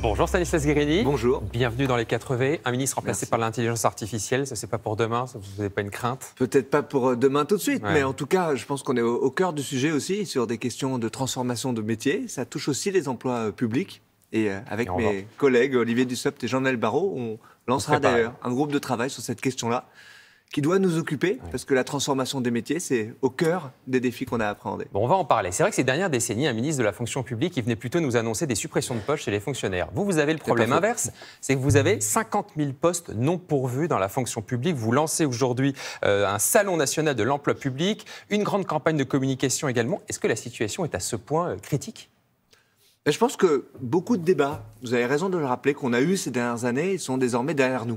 Bonjour Stanislas Guérini. Bonjour. Bienvenue dans les 4V. Un ministre remplacé par l'intelligence artificielle, ça c'est pas pour demain, ça, vous n'avez pas une crainte Peut-être pas pour euh, demain tout de suite, mais en tout cas, je pense qu'on est au, cœur du sujet aussi sur des questions de transformation de métiers. Ça touche aussi les emplois euh, publics. Et euh, avec mes collègues Olivier Dussopt et Jean-Noël Barraud, on lancera d'ailleurs un groupe de travail sur cette question-là qui doit nous occuper, parce que la transformation des métiers, c'est au cœur des défis qu'on a à appréhender. Bon, on va en parler. C'est vrai que ces dernières décennies, un ministre de la fonction publique, il venait plutôt nous annoncer des suppressions de poches chez les fonctionnaires. Vous, vous avez le problème inverse, c'est que vous avez 50 000 postes non pourvus dans la fonction publique. Vous lancez aujourd'hui euh, un salon national de l'emploi public, une grande campagne de communication également. Est-ce que la situation est à ce point euh, critique ben, je pense que beaucoup de débats, vous avez raison de le rappeler, qu'on a eu ces dernières années, ils sont désormais derrière nous.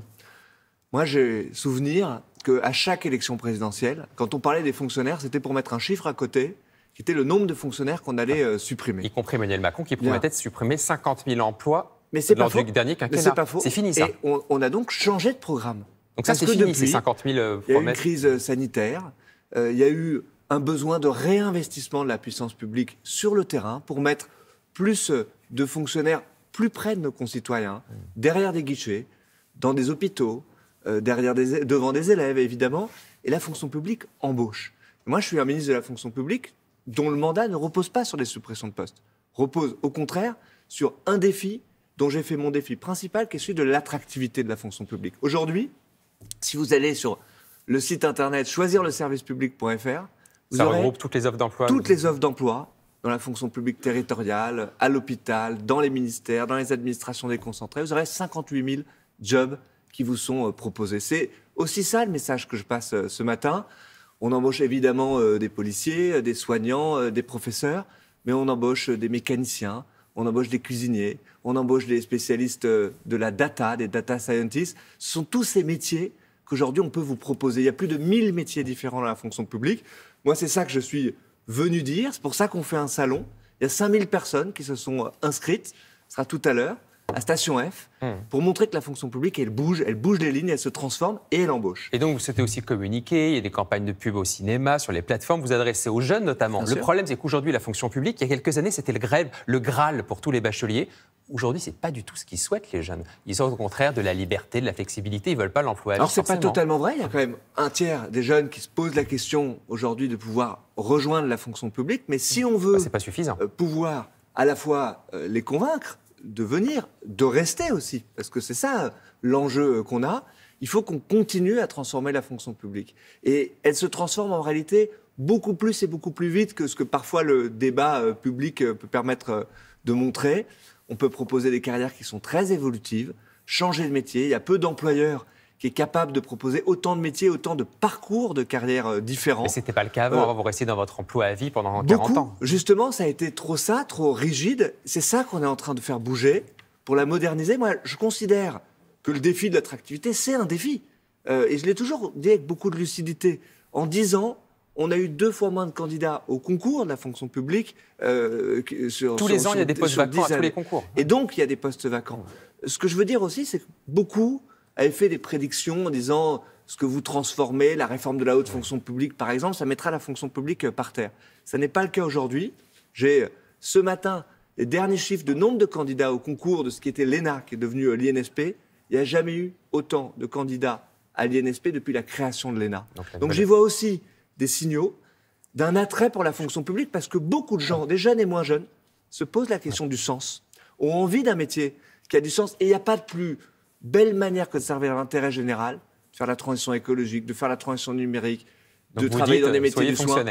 Moi, j'ai souvenir qu'à chaque élection présidentielle, quand on parlait des fonctionnaires, c'était pour mettre un chiffre à côté qui était le nombre de fonctionnaires qu'on allait euh, supprimer. Y compris Emmanuel Macron qui promettait de supprimer 50 000 emplois Mais lors pas du dernier quinquennat. C'est pas faux. fini ça. on, a donc changé de programme. Donc ça c'est fini depuis, ces 50 000 promesses. Il y a eu une crise euh, sanitaire, euh, il y a eu un besoin de réinvestissement de la puissance publique sur le terrain pour mettre plus de fonctionnaires plus près de nos concitoyens, mm. derrière des guichets, dans des hôpitaux, euh, derrière des, devant des élèves, évidemment. Et la fonction publique embauche. Moi, je suis un ministre de la fonction publique dont le mandat ne repose pas sur des suppressions de postes, repose au contraire sur un défi dont j'ai fait mon défi principal, qui est celui de l'attractivité de la fonction publique. Aujourd'hui, si vous allez sur le site internet choisirleservicepublic.fr, le vous aurez toutes les offres d'emploi. Toutes les offres d'emploi dans la fonction publique territoriale, à l'hôpital, dans les ministères, dans les administrations déconcentrées. Vous aurez 58 000 jobs qui vous sont euh, proposés. C'est aussi ça le message que je passe euh, ce matin. On embauche évidemment euh, des policiers, des soignants, des professeurs, mais on embauche des mécaniciens, on embauche des cuisiniers, on embauche des spécialistes de la data, des data scientists. Ce sont tous ces métiers qu'aujourd'hui on peut vous proposer. Il y a plus de 1000 métiers différents dans la fonction publique. Moi, c'est ça que je suis venu dire. C'est pour ça qu'on fait un salon. Il y a 5000 personnes qui se sont inscrites. Ce sera tout à l'heure à Station F hmm. pour montrer que la fonction publique, elle bouge, elle bouge les lignes, elle se transforme et elle embauche. Et donc, vous souhaitez aussi communiquer, il y a des campagnes de pub au cinéma, sur les plateformes, vous adressez aux jeunes notamment. le problème, c'est qu'aujourd'hui, la fonction publique, il y a quelques années, c'était le grève, le Graal pour tous les bacheliers. Aujourd'hui, c'est pas du tout ce qu'ils souhaitent, les jeunes. Ils ont au contraire de la liberté, de la flexibilité, ils veulent pas l'emploi. Alors, c'est pas totalement vrai, il y a quand même un tiers des jeunes qui se posent la question aujourd'hui de pouvoir rejoindre la fonction publique, mais si hmm. on veut ah, pas suffisant. Euh, pouvoir à la fois euh, les convaincre, de venir, de rester aussi, parce que c'est ça l'enjeu euh, qu'on a. Il faut qu'on continue à transformer la fonction publique. Et elle se transforme en réalité beaucoup plus et beaucoup plus vite que ce que parfois le débat euh, public euh, peut permettre de montrer. On peut proposer des carrières qui sont très évolutives, changer de métier. Il y a peu d'employeurs qui est capable de proposer autant de métiers, autant de parcours de carrière euh, différents. Mais ce n'était pas le cas avant. Euh, hein, vous restiez dans votre emploi à vie pendant 40 ans. Justement, ça a été trop ça, trop rigide. C'est ça qu'on est en train de faire bouger pour la moderniser. Moi, je considère que le défi de l'attractivité, c'est un défi. Euh, et je l'ai toujours dit avec beaucoup de lucidité. En 10 ans, on a eu deux fois moins de candidats au concours de la fonction publique. sur, tous les ans, il y a des postes vacants tous les concours. Et donc, il y a des postes vacants. Ce que je veux dire aussi, c'est que beaucoup avait fait des prédictions en disant ce que vous transformez, la réforme de la haute fonction publique par exemple, ça mettra la fonction publique euh, par terre. Ce n'est pas le cas aujourd'hui. J'ai euh, ce matin les derniers chiffres de nombre de candidats au concours de ce qui était l'ENA, qui est devenu euh, l'INSP. Il n'y a jamais eu autant de candidats à l'INSP depuis la création de l'ENA. Donc j'y vois aussi des signaux d'un attrait pour la fonction publique parce que beaucoup de gens, des jeunes et moins jeunes, se posent la question du sens, ont envie d'un métier qui a du sens et il n'y a pas de plus belle manière que de servir l'intérêt général, de faire la transition écologique, de faire la transition numérique, de travailler dans des euh, métiers de soin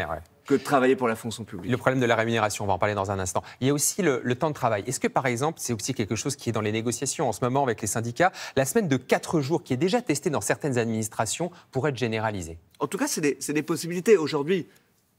que de travailler pour la fonction publique. Le problème de la rémunération, on va en parler dans un instant. Il y a aussi le, temps de travail. Est-ce que, par exemple, c'est aussi quelque chose qui est dans les négociations en ce moment avec les syndicats, la semaine de 4 jours qui est déjà testée dans certaines administrations pourrait être généralisée En tout cas, c'est des possibilités. Aujourd'hui,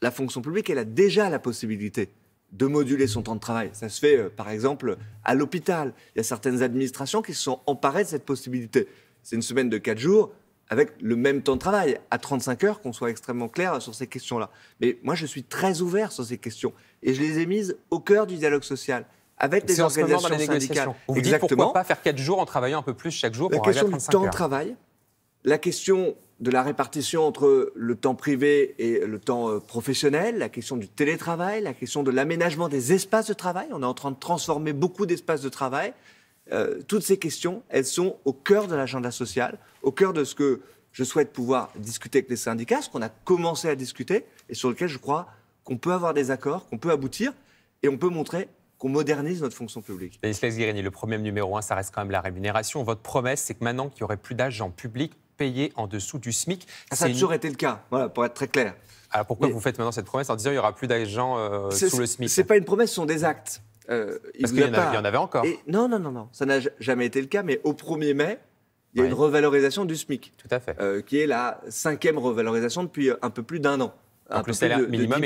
la fonction publique, elle a déjà la possibilité de moduler son temps de travail. Ça se fait, euh, par exemple, à l'hôpital. Il y a certaines administrations qui se sont emparées de cette possibilité. C'est une semaine de 4 jours avec le même temps de travail, à 35 heures, qu'on soit extrêmement clair sur ces questions-là. Mais moi, je suis très ouvert sur ces questions et je les ai mises au cœur du dialogue social avec les organisations dans syndicales. Vous, pourquoi pas faire quatre jours en travaillant un peu plus chaque jour pour question à du temps de travail, la question de la répartition entre le temps privé et le temps euh, professionnel, la question du télétravail, la question de l'aménagement des espaces de travail. On est en train de transformer beaucoup d'espaces de travail. Euh, toutes ces questions, elles sont au cœur de l'agenda social, au cœur de ce que je souhaite pouvoir discuter avec les syndicats, ce qu'on a commencé à discuter et sur lequel je crois qu'on peut avoir des accords, qu'on peut aboutir et on peut montrer qu'on modernise notre fonction publique. le problème numéro un, ça reste quand même la rémunération. Votre promesse, c'est que maintenant qu'il n'y aurait plus d'agents publics, payé en dessous du SMIC. Ah, ça a toujours été le cas, voilà, pour être très clair. Alors ah, pourquoi vous faites maintenant cette promesse en disant il n'y aura plus d'agents euh, sous le SMIC C'est pas une promesse, ce sont des actes. Euh, Parce qu'il y, en avait encore. non, non, non, non, ça n'a jamais été le cas. Mais au 1er mai, il y a une revalorisation du SMIC. Tout à fait. Euh, qui est la cinquième revalorisation depuis euh, un peu plus d'un an. Un donc le salaire minimum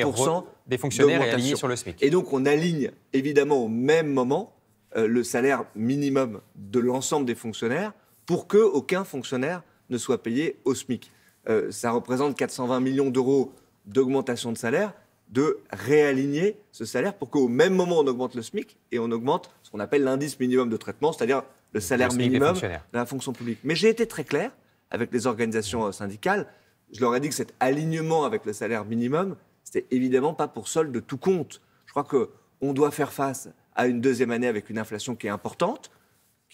des fonctionnaires aligné sur le SMIC. Et donc on aligne évidemment au même moment le salaire minimum de l'ensemble des fonctionnaires pour que aucun fonctionnaire ne soit payé au SMIC. Euh, ça représente 420 millions d'euros d'augmentation de salaire, de réaligner ce salaire pour qu'au même moment on augmente le SMIC et on augmente ce qu'on appelle l'indice minimum de traitement, c'est-à-dire le salaire minimum de la fonction publique. Mais j'ai été très clair avec les organisations euh, syndicales. Je leur ai dit que cet alignement avec le salaire minimum, c'était évidemment pas pour seul de tout compte. Je crois qu'on doit faire face à une deuxième année avec une inflation qui est importante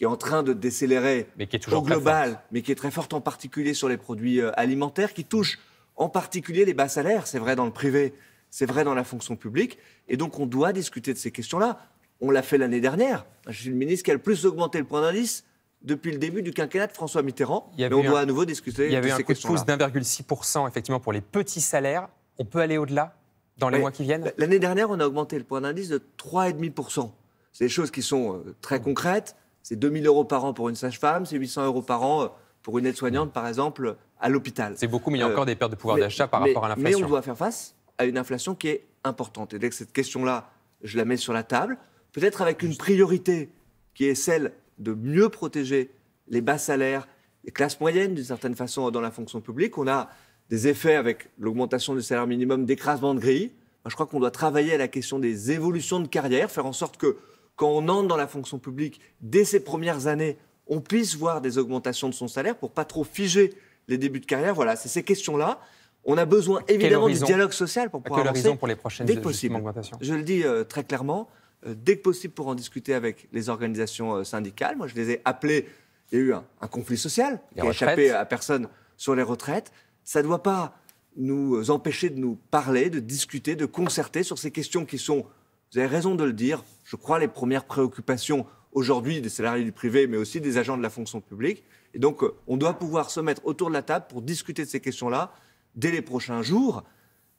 qui est en train de décélérer mais qui est toujours au global, mais qui est très forte en particulier sur les produits euh, alimentaires, qui touche en particulier les bas salaires, c'est vrai dans le privé, c'est vrai dans la fonction publique, et donc on doit discuter de ces questions-là. On l'a fait l'année dernière. Je suis le ministre qui a le plus augmenté le point d'indice depuis le début du quinquennat de François Mitterrand. mais on doit à nouveau discuter. Il y avait un coup de pouce d'1,6% effectivement pour les petits salaires. On peut aller au-delà dans les mois qui viennent L'année dernière, on a augmenté le point d'indice de 3,5%. C'est des choses qui sont euh, très concrètes, c'est 2000 euros par an pour une sage-femme, c'est 800 euros par an euh, pour une aide-soignante, par exemple, à l'hôpital. C'est beaucoup, mais il y a euh, encore des pertes de pouvoir d'achat par rapport à l'inflation. Mais on doit faire face à une inflation qui est importante. Et dès que cette question-là, je la mets sur la table, peut-être avec une priorité qui est celle de mieux protéger les bas salaires, les classes moyennes, d'une certaine façon, dans la fonction publique. On a des effets avec l'augmentation du salaire minimum d'écrasement de grille. je crois qu'on doit travailler à la question des évolutions de carrière, faire en sorte que quand on entre dans la fonction publique, dès ses premières années, on puisse voir des augmentations de son salaire pour pas trop figer les débuts de carrière. Voilà, c'est ces questions-là. On a besoin évidemment du dialogue social pour pouvoir avancer pour les prochaines dès que possible. Je le dis euh, très clairement, euh, dès que possible pour en discuter avec les organisations euh, syndicales. Moi, je les ai appelés. Il y a eu un, conflit social qui échappé à personne sur les retraites. Ça ne doit pas nous empêcher de nous parler, de discuter, de concerter sur ces questions qui sont vous avez raison de le dire. Je crois les premières préoccupations aujourd'hui des salariés du privé, mais aussi des agents de la fonction publique. Et donc, euh, on doit pouvoir se mettre autour de la table pour discuter de ces questions-là dès les prochains jours.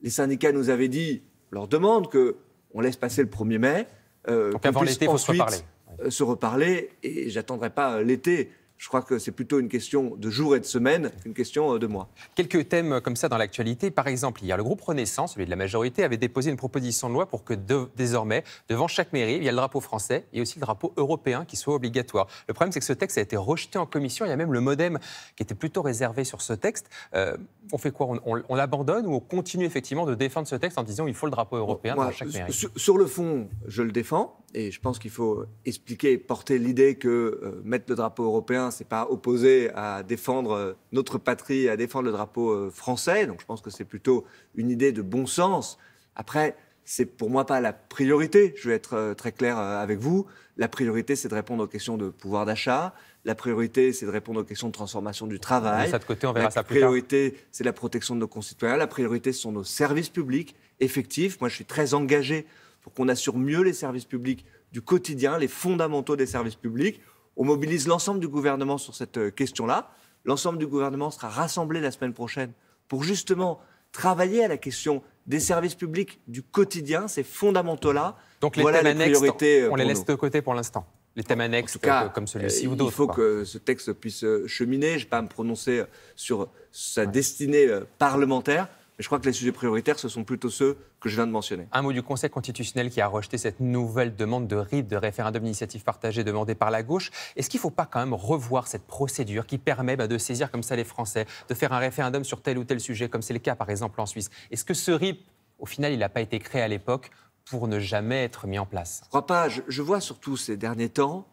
Les syndicats nous avaient dit, leur demande, qu'on laisse passer le 1er mai. Euh, l'été, se reparler. Euh, se reparler, et j'attendrai pas euh, l'été je crois que c'est plutôt une question de jours et de semaines qu'une question euh, de mois. Quelques thèmes euh, comme ça dans l'actualité. Par exemple, hier, le groupe Renaissance, celui de la majorité, avait déposé une proposition de loi pour que désormais, devant chaque mairie, il y ait le drapeau français et aussi le drapeau européen qui soit obligatoire. Le problème, c'est que ce texte a été rejeté en commission. Il y a même le modem qui était plutôt réservé sur ce texte. Euh, on fait quoi On, l'abandonne ou on continue effectivement de défendre ce texte en disant il faut le drapeau européen dans chaque mairie sur, le fond, je le défends et je pense qu'il faut expliquer, et porter l'idée que mettre le drapeau européen, c'est pas opposé à défendre euh, notre patrie, à défendre le drapeau euh, français. Donc je pense que c'est plutôt une idée de bon sens. Après, c'est pour moi pas la priorité. Je vais être euh, très clair avec vous. La priorité, c'est de répondre aux questions de pouvoir d'achat. La priorité, c'est de répondre aux questions de transformation du travail. la priorité, c'est la protection de nos concitoyens. La priorité, ce sont nos services publics effectifs. Moi, je suis très engagé pour qu'on assure mieux les services publics du quotidien, les fondamentaux des services publics. On mobilise l'ensemble du gouvernement sur cette euh, question-là. L'ensemble du gouvernement sera rassemblé la semaine prochaine pour justement travailler à la question des services publics du quotidien, ces fondamentaux-là. Donc les thèmes annexes, euh, on les laisse de côté pour l'instant. Les thèmes annexes comme celui-ci ou euh, d'autres. Il faut que ce texte puisse cheminer. Je ne vais pas me prononcer sur sa destinée parlementaire je crois que les sujets prioritaires, ce sont plutôt ceux que je viens de mentionner. Un mot du Conseil constitutionnel qui a rejeté cette nouvelle demande de RIP, de référendum d'initiative partagée demandée par la gauche. Est-ce qu'il ne faut pas quand même revoir cette procédure qui permet bah, de saisir comme ça les Français, de faire un référendum sur tel ou tel sujet, comme c'est le cas par exemple en Suisse Est-ce que ce RIP, au final, il n'a pas été créé à l'époque pour ne jamais être mis en place Je ne crois pas. Je, vois surtout ces derniers temps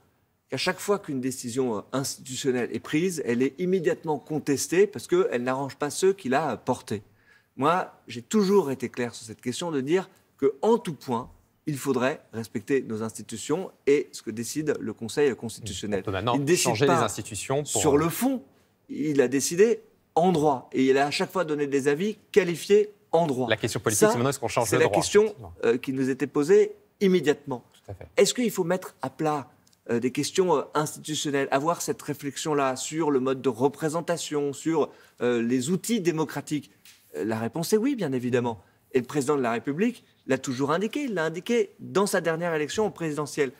qu'à chaque fois qu'une décision euh, institutionnelle est prise, elle est immédiatement contestée parce qu'elle n'arrange pas ceux qui la portée. Moi, j'ai toujours été clair sur cette question de dire que, en tout point, il faudrait respecter nos institutions et ce que décide le Conseil constitutionnel. il décide pas les institutions pour... sur euh, le fond. Il a décidé en droit et il a à chaque fois donné des avis qualifiés en droit. La question politique, c'est maintenant est-ce qu'on change le droit C'est la question euh, qui nous était posée immédiatement. Est-ce qu'il faut mettre à plat euh, des questions institutionnelles, avoir cette réflexion-là sur le mode de représentation, sur les outils démocratiques la réponse est oui, bien évidemment. Et le président de la République l'a toujours indiqué, il l'a indiqué dans sa dernière élection présidentielle.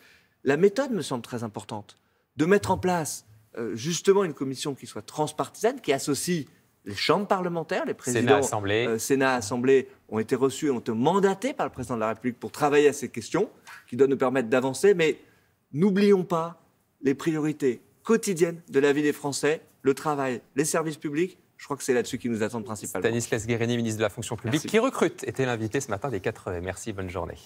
La méthode me semble très importante, de mettre en place euh, justement une commission qui soit transpartisane, qui associe les chambres parlementaires, les présidents, euh, Sénat, Assemblée, ont été reçus et ont été mandatés par le président de la République pour travailler à ces questions, qui doivent nous permettre d'avancer. Mais n'oublions pas les priorités quotidiennes de la vie des Français, le travail, les services publics, je crois que c'est là-dessus qu'ils nous attendent principalement. Stanislas Guérini, ministre de la fonction publique, qui recrute, était l'invité ce matin des 4 Merci, bonne journée.